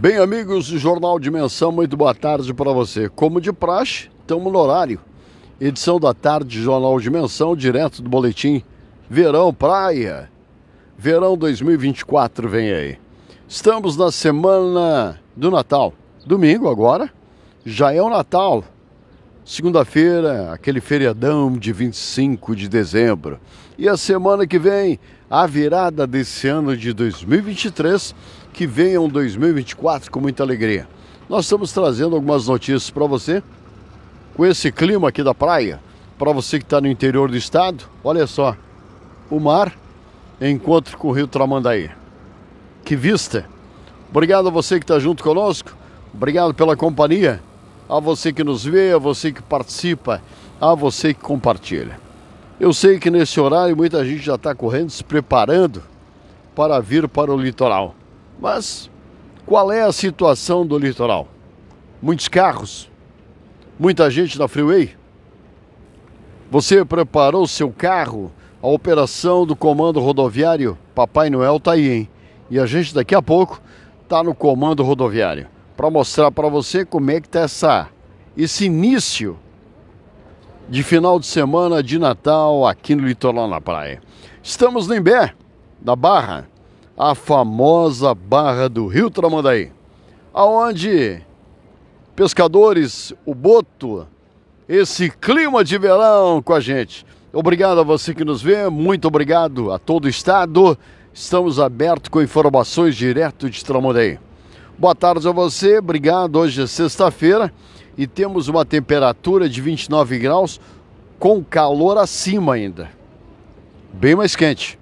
Bem, amigos do Jornal Dimensão, muito boa tarde para você. Como de praxe, estamos no horário. Edição da tarde, Jornal Dimensão, direto do boletim Verão Praia. Verão 2024 vem aí. Estamos na semana do Natal. Domingo agora já é o Natal. Segunda-feira, aquele feriadão de 25 de dezembro e a semana que vem, a virada desse ano de 2023, que venha um 2024 com muita alegria. Nós estamos trazendo algumas notícias para você com esse clima aqui da praia, para você que está no interior do estado. Olha só, o mar, encontro com o Rio Tramandaí. Que vista! Obrigado a você que está junto conosco, obrigado pela companhia, a você que nos vê, a você que participa, a você que compartilha. Eu sei que nesse horário muita gente já está correndo, se preparando para vir para o litoral. Mas qual é a situação do litoral? Muitos carros? Muita gente na freeway? Você preparou seu carro? A operação do comando rodoviário Papai Noel está aí, hein? E a gente daqui a pouco está no comando rodoviário para mostrar para você como é que está esse início de final de semana de Natal aqui no Litoral na Praia. Estamos no Imbé, da Barra, a famosa Barra do Rio Tramandaí, aonde pescadores, o boto, esse clima de verão com a gente. Obrigado a você que nos vê, muito obrigado a todo o estado. Estamos abertos com informações direto de Tramandaí. Boa tarde a você, obrigado. Hoje é sexta-feira e temos uma temperatura de 29 graus com calor acima ainda. Bem mais quente.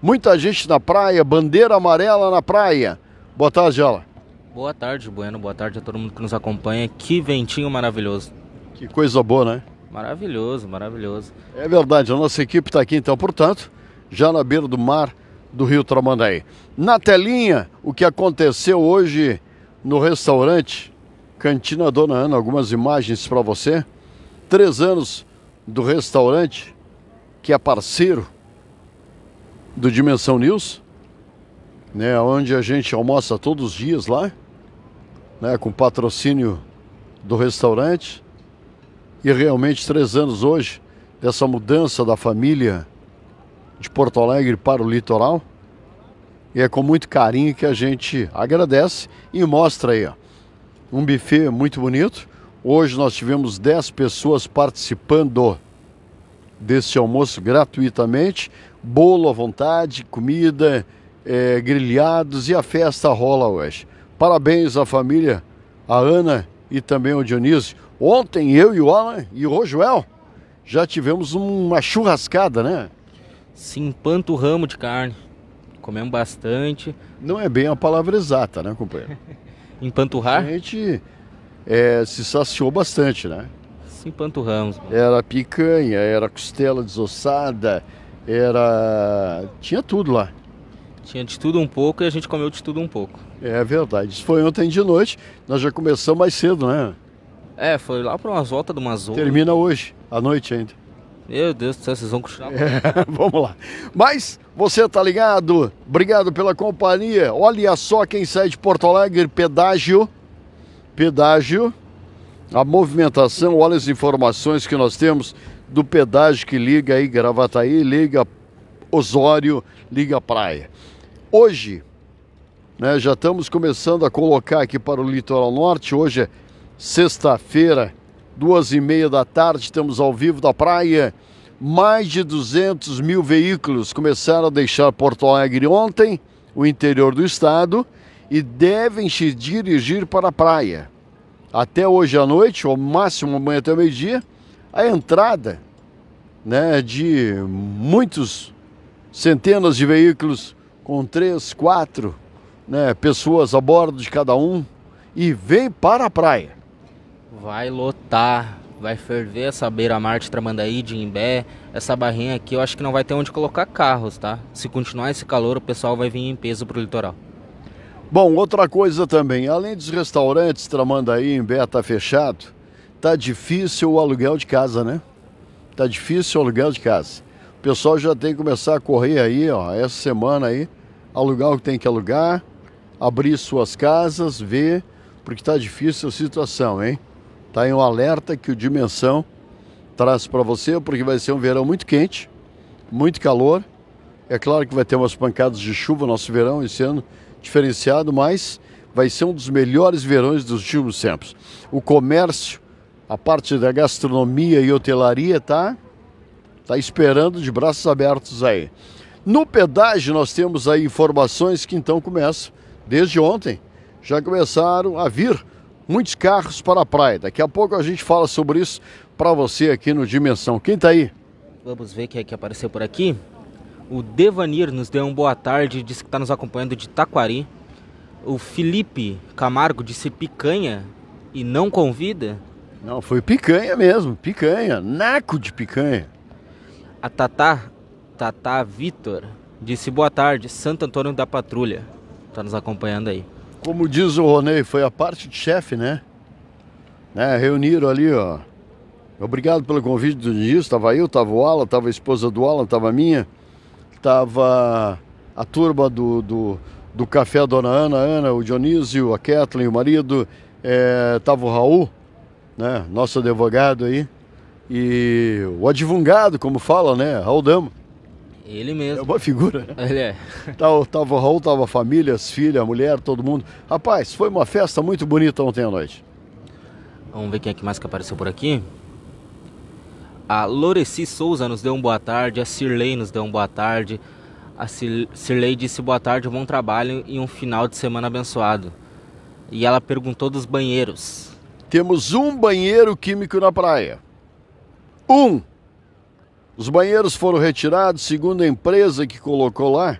Muita gente na praia, bandeira amarela na praia. Boa tarde, Ala. Boa tarde, Bueno. Boa tarde a todo mundo que nos acompanha. Que ventinho maravilhoso. Que coisa boa, né? Maravilhoso, maravilhoso. É verdade, a nossa equipe está aqui então, portanto, já na beira do mar do Rio Tramandaí. Na telinha, o que aconteceu hoje no restaurante Cantina Dona Ana, algumas imagens para você. Três anos do restaurante, que é parceiro do Dimensão News, né, onde a gente almoça todos os dias lá, né, com patrocínio do restaurante. E realmente, três anos hoje dessa mudança da família de Porto Alegre para o litoral. E é com muito carinho que a gente agradece e mostra aí, ó um buffet muito bonito. Hoje nós tivemos 10 pessoas participando desse almoço gratuitamente. Bolo à vontade, comida, é, grelhados e a festa rola hoje. Parabéns à família, à Ana e também ao Dionísio. Ontem eu e o Alan e o Rojoel já tivemos uma churrascada, né? Sim, panto ramo de carne. Comemos bastante. Não é bem a palavra exata, né, companheiro? Empanturrar? A gente é, se saciou bastante, né? Se empanturramos. Mano. Era picanha, era costela desossada, era. tinha tudo lá. Tinha de tudo um pouco e a gente comeu de tudo um pouco. É verdade. Isso foi ontem de noite, nós já começamos mais cedo, né? É, foi lá para umas voltas de umas horas. Termina hoje, à noite ainda. Meu Deus do céu, vocês vão continuar. É, vamos lá. Mas você tá ligado? Obrigado pela companhia. Olha só quem sai de Porto Alegre, pedágio. Pedágio. A movimentação, olha as informações que nós temos do pedágio que liga aí Gravataí, liga Osório, liga Praia. Hoje, né, já estamos começando a colocar aqui para o litoral norte. Hoje é sexta-feira, duas e meia da tarde, estamos ao vivo da praia. Mais de 200 mil veículos começaram a deixar Porto Alegre ontem, o interior do estado, e devem se dirigir para a praia. Até hoje à noite, ou máximo amanhã até meio-dia, a entrada né, de muitos, centenas de veículos com três, quatro né, pessoas a bordo de cada um e vem para a praia. Vai lotar, vai ferver essa beira-mar de Tramandaí, de Imbé. Essa barrinha aqui eu acho que não vai ter onde colocar carros, tá? Se continuar esse calor, o pessoal vai vir em peso pro litoral. Bom, outra coisa também, além dos restaurantes, Tramandaí, Imbé tá fechado, tá difícil o aluguel de casa, né? Tá difícil o aluguel de casa. O pessoal já tem que começar a correr aí, ó, essa semana aí, alugar o que tem que alugar, abrir suas casas, ver, porque tá difícil a situação, hein? Tá em um alerta que o Dimensão traz para você, porque vai ser um verão muito quente, muito calor. É claro que vai ter umas pancadas de chuva nosso verão esse ano diferenciado, mas vai ser um dos melhores verões dos últimos tempos. O comércio, a parte da gastronomia e hotelaria tá tá esperando de braços abertos aí. No pedágio nós temos aí informações que então começam desde ontem, já começaram a vir muitos carros para a praia. Daqui a pouco a gente fala sobre isso para você aqui no Dimensão. Quem tá aí? Vamos ver quem é que apareceu por aqui. O Devanir nos deu boa tarde, disse que está nos acompanhando de Taquari. O Felipe Camargo disse picanha e não convida. Não, foi picanha mesmo, picanha, naco de picanha. A Tatá, Tatá Vitor, disse boa tarde, Santo Antônio da Patrulha. Está nos acompanhando aí. Como diz o Ronei, foi a parte de chefe, né? né? Reuniram ali, ó. Obrigado pelo convite do Dias. Tava eu, tava o Alan, tava a esposa do Alan, tava a minha. Tava a turma do, do, do Café a Dona Ana, Ana, o Dionísio, a Kathleen, o marido. É, tava o Raul, né? Nosso advogado aí. E o advogado, como fala, né? Raul Dama. Ele mesmo. É uma figura. Né? Ele é. Tava, tá tava o Raul, tava famílias, filha, mulher, todo mundo. Rapaz, foi uma festa muito bonita ontem à noite. Vamos ver quem é que mais que apareceu por aqui. A Loreci Souza nos deu um boa tarde, a Cirlei nos deu um boa tarde. A Cirlei disse boa tarde, bom trabalho e um final de semana abençoado. E ela perguntou dos banheiros. Temos um banheiro químico na praia. Um! Os banheiros foram retirados, segundo a empresa que colocou lá.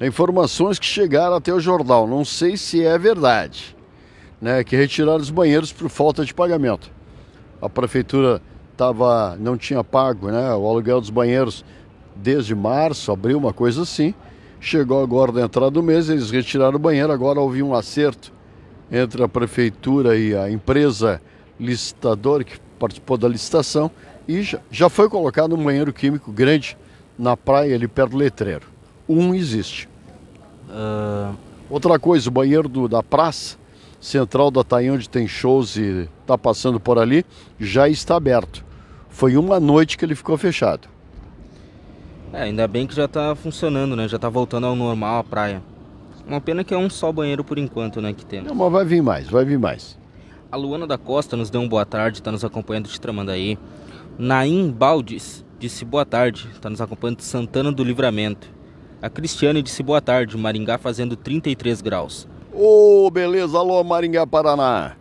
Informações que chegaram até o jornal, não sei se é verdade, né? Que retiraram os banheiros por falta de pagamento. A prefeitura tava, não tinha pago, né? O aluguel dos banheiros desde março, abril, uma coisa assim. Chegou agora na entrada do mês, eles retiraram o banheiro. Agora houve um acerto entre a prefeitura e a empresa licitadora que participou da licitação e já, já foi colocado um banheiro químico grande na praia ali perto do letreiro. Um existe. Uh... Outra coisa, o banheiro do, da praça, central da Tainha, onde tem shows e está passando por ali, já está aberto. Foi uma noite que ele ficou fechado. É, ainda bem que já está funcionando, né? Já está voltando ao normal a praia. Uma pena que é um só banheiro por enquanto, né, que temos. Não, mas vai vir mais, vai vir mais. A Luana da Costa nos deu um boa tarde, está nos acompanhando de Tramandaí. Naim Baldes disse boa tarde, está nos acompanhando de Santana do Livramento. A Cristiane disse boa tarde, Maringá fazendo 33 graus. Ô, oh, beleza, alô Maringá Paraná.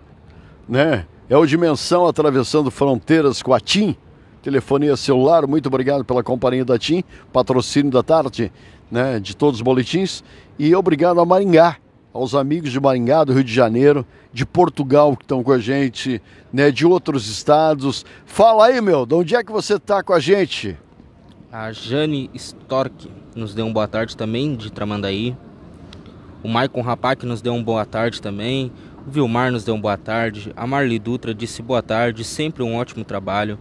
Né? É o Dimensão atravessando fronteiras com a TIM. Telefonia celular, muito obrigado pela companhia da TIM, patrocínio da tarde, né, de todos os boletins e obrigado a Maringá aos amigos de Maringá, do Rio de Janeiro, de Portugal que estão com a gente, né, de outros estados. Fala aí, meu, de onde é que você está com a gente? A Jane Stork nos deu um boa tarde também, de Tramandaí. O Maicon Rapac nos deu um boa tarde também. O Vilmar nos deu um boa tarde. A Marli Dutra disse boa tarde, sempre um ótimo trabalho.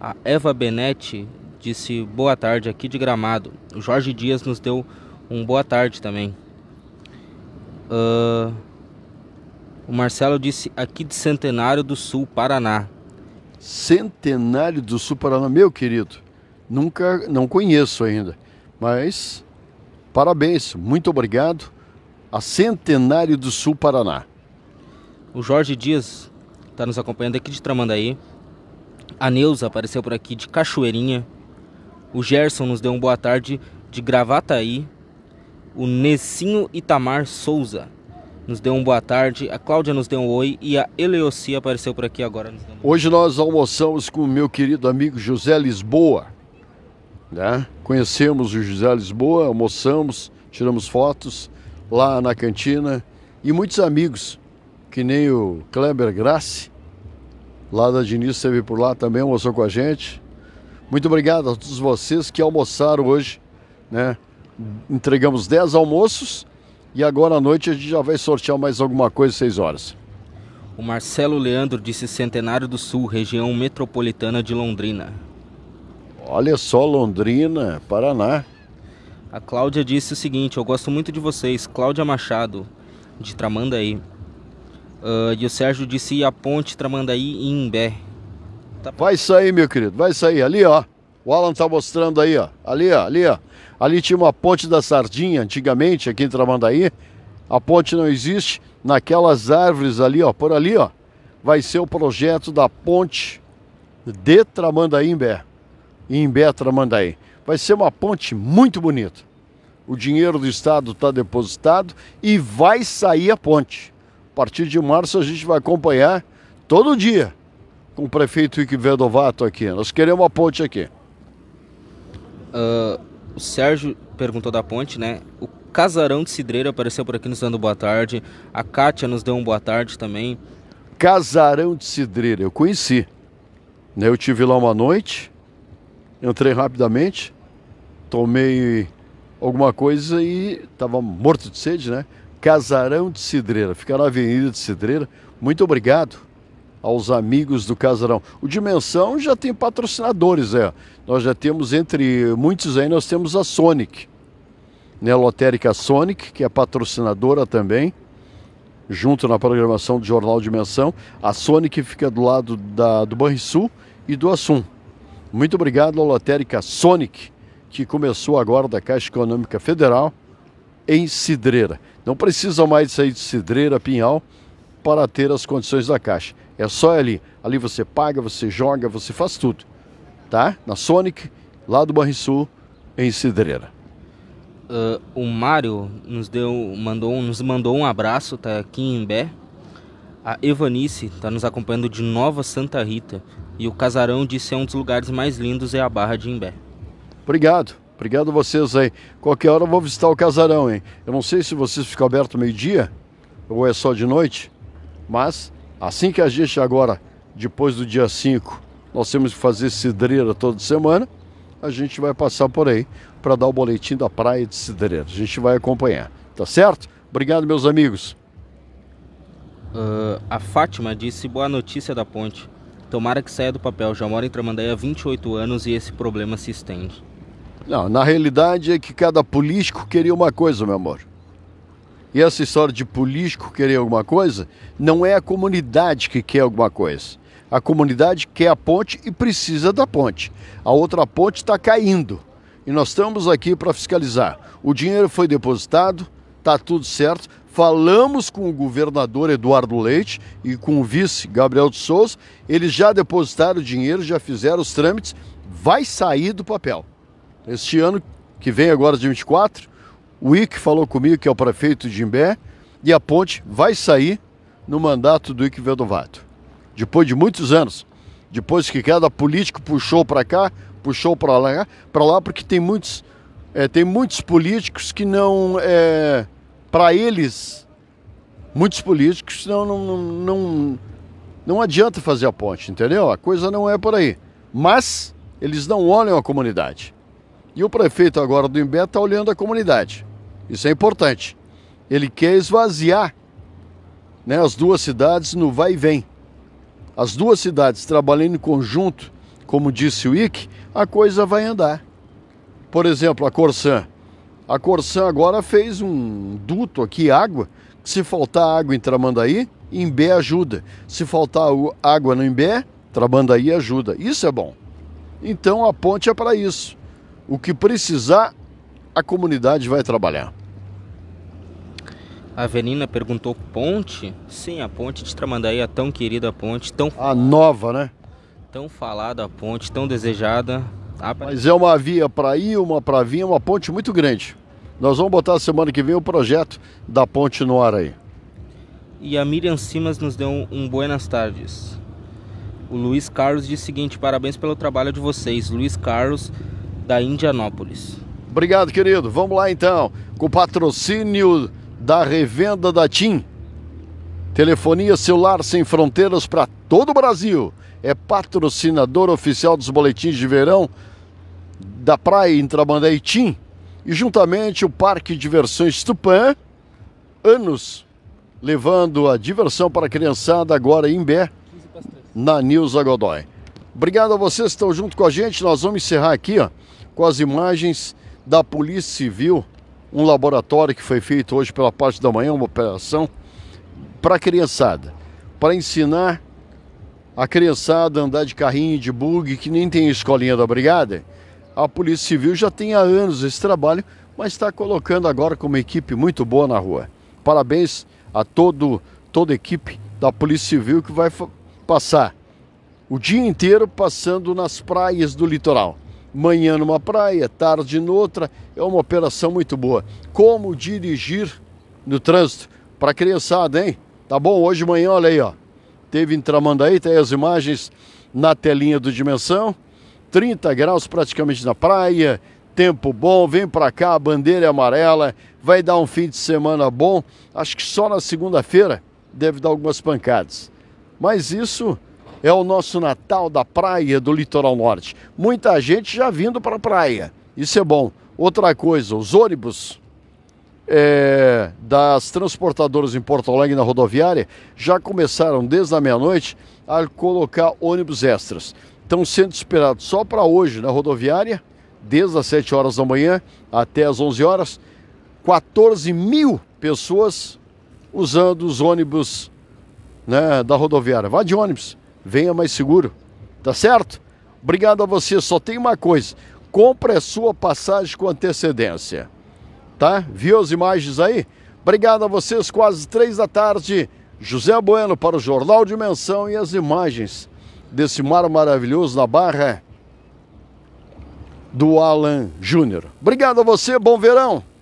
A Eva Benetti disse boa tarde aqui de Gramado. O Jorge Dias nos deu um boa tarde também. Uh, o Marcelo disse aqui de Centenário do Sul, Paraná. Centenário do Sul, Paraná, meu querido. Nunca, não conheço ainda, mas parabéns, muito obrigado a Centenário do Sul, Paraná. O Jorge Dias está nos acompanhando aqui de Tramandaí. A Neuza apareceu por aqui de Cachoeirinha. O Gerson nos deu uma boa tarde de Gravataí o Nessinho Itamar Souza nos deu um boa tarde, a Cláudia nos deu um oi e a Eleocia apareceu por aqui agora. Hoje nós almoçamos com o meu querido amigo José Lisboa. Né? Conhecemos o José Lisboa, almoçamos, tiramos fotos lá na cantina e muitos amigos, que nem o Kleber Grassi, lá da Diniz esteve por lá também, almoçou com a gente. Muito obrigado a todos vocês que almoçaram hoje, né? entregamos 10 almoços e agora à noite a gente já vai sortear mais alguma coisa às 6 horas. O Marcelo Leandro disse Centenário do Sul, região metropolitana de Londrina. Olha só Londrina, Paraná. A Cláudia disse o seguinte: Eu gosto muito de vocês, Cláudia Machado, de Tramandaí. Uh, e o Sérgio disse a ponte Tramandaí em Imbé. Tá... Vai sair, meu querido, vai sair. Ali, ó. O Alan está mostrando aí, ó. Ali, ó, ali, ó. Ali tinha uma ponte da sardinha antigamente, aqui em Tramandaí. A ponte não existe. Naquelas árvores ali, ó, por ali, ó, vai ser o projeto da ponte de Tramandaí em Bé. Em Bé, Tramandaí. Vai ser uma ponte muito bonita. O dinheiro do Estado está depositado e vai sair a ponte. A partir de março a gente vai acompanhar todo dia com o prefeito Ique Vedovato aqui. Nós queremos uma ponte aqui. Uh, o Sérgio perguntou da ponte, né? O Casarão de Cidreira apareceu por aqui nos dando boa tarde. A Kátia nos deu um boa tarde também. Casarão de Cidreira, eu conheci. Né? Eu tive lá uma noite, entrei rapidamente, tomei alguma coisa e estava morto de sede, né? Casarão de Cidreira, fica na Avenida de Cidreira. Muito obrigado aos amigos do Casarão. O Dimensão já tem patrocinadores, é. Nós já temos, entre muitos aí, nós temos a Sonic, né? A Lotérica Sonic, que é patrocinadora também, junto na programação do Jornal Dimensão. A Sonic fica do lado da, do Banrisul e do Assum. Muito obrigado à Lotérica Sonic, que começou agora da Caixa Econômica Federal em Cidreira. Não precisa mais sair de Cidreira, Pinhal, para ter as condições da Caixa. É só ali. Ali você paga, você joga, você faz tudo. Tá? Na Sonic, lá do Barrisul, em Cidreira. Uh, o Mário nos deu, mandou, nos mandou um abraço, tá aqui em Bé. A Evanice está nos acompanhando de Nova Santa Rita. E o Casarão disse é um dos lugares mais lindos é a Barra de Imbé. Obrigado. Obrigado a vocês aí. Qualquer hora eu vou visitar o casarão, hein? Eu não sei se vocês ficam aberto meio-dia ou é só de noite, mas Assim que a gente agora, depois do dia 5, nós temos que fazer cidreira toda semana, a gente vai passar por aí para dar o boletim da praia de cidreira. A gente vai acompanhar, tá certo? Obrigado, meus amigos. Uh, a Fátima disse boa notícia da ponte. Tomara que saia do papel. Já mora em Tramandaí há 28 anos e esse problema se estende. Não, na realidade é que cada político queria uma coisa, meu amor. E essa história de político querer alguma coisa, não é a comunidade que quer alguma coisa. A comunidade quer a ponte e precisa da ponte. A outra ponte está caindo. E nós estamos aqui para fiscalizar. O dinheiro foi depositado, está tudo certo. Falamos com o governador Eduardo Leite e com o vice Gabriel de Souza. Eles já depositaram o dinheiro, já fizeram os trâmites. Vai sair do papel. Este ano que vem, agora de 24, o IC falou comigo, que é o prefeito de Imbé, e a ponte vai sair no mandato do IC Vedovato. Depois de muitos anos, depois que cada político puxou para cá, puxou para lá, para lá, porque tem muitos, é, tem muitos políticos que não, é, para eles, muitos políticos não, não, não, não adianta fazer a ponte, entendeu? A coisa não é por aí. Mas eles não olham a comunidade. E o prefeito agora do Imbé está olhando a comunidade. Isso é importante. Ele quer esvaziar né, as duas cidades no vai e vem. As duas cidades trabalhando em conjunto, como disse o IC, a coisa vai andar. Por exemplo, a Corsã. A Corsã agora fez um duto aqui, água, se faltar água em Tramandaí, Imbé ajuda. Se faltar água no Imbé, Tramandaí ajuda. Isso é bom. Então a ponte é para isso. O que precisar, a comunidade vai trabalhar? A Avenina perguntou ponte? Sim, a ponte de Tramandaí, a tão querida ponte, tão a nova, né? Tão falada a ponte, tão desejada. Ah, Mas é uma via para ir, uma para vir, é uma ponte muito grande. Nós vamos botar semana que vem o projeto da ponte no ar aí. E a Miriam Simas nos deu um, um buenas tardes. O Luiz Carlos disse o seguinte: parabéns pelo trabalho de vocês, Luiz Carlos da Indianópolis. Obrigado, querido. Vamos lá então, com o patrocínio da revenda da TIM. Telefonia celular sem fronteiras para todo o Brasil. É patrocinador oficial dos boletins de verão da Praia Intramandé e TIM. E juntamente o Parque de Diversões Tupã, anos levando a diversão para a criançada agora em Bé, na Nilza Godoy. Obrigado a vocês que estão junto com a gente. Nós vamos encerrar aqui ó, com as imagens da Polícia Civil, um laboratório que foi feito hoje pela parte da manhã, uma operação para a criançada, para ensinar a criançada a andar de carrinho, de bug, que nem tem escolinha da brigada. A Polícia Civil já tem há anos esse trabalho, mas está colocando agora com uma equipe muito boa na rua. Parabéns a todo, toda a equipe da Polícia Civil que vai passar o dia inteiro passando nas praias do litoral manhã numa praia, tarde noutra, é uma operação muito boa. Como dirigir no trânsito? Para criançada, hein? Tá bom? Hoje de manhã, olha aí, ó. Teve em aí tem as imagens na telinha do Dimensão. 30 graus praticamente na praia, tempo bom, vem para cá, bandeira é amarela, vai dar um fim de semana bom. Acho que só na segunda-feira deve dar algumas pancadas. Mas isso é o nosso Natal da praia do litoral norte. Muita gente já vindo para a praia. Isso é bom. Outra coisa, os ônibus é, das transportadoras em Porto Alegre na rodoviária já começaram desde a meia-noite a colocar ônibus extras. Estão sendo esperados só para hoje na rodoviária, desde as 7 horas da manhã até as 11 horas, 14 mil pessoas usando os ônibus né, da rodoviária. Vá de ônibus, venha mais seguro, tá certo? Obrigado a você, só tem uma coisa, compre a sua passagem com antecedência, tá? Viu as imagens aí? Obrigado a vocês, quase três da tarde, José Bueno para o Jornal Dimensão e as imagens desse mar maravilhoso na Barra do Alan Júnior. Obrigado a você, bom verão!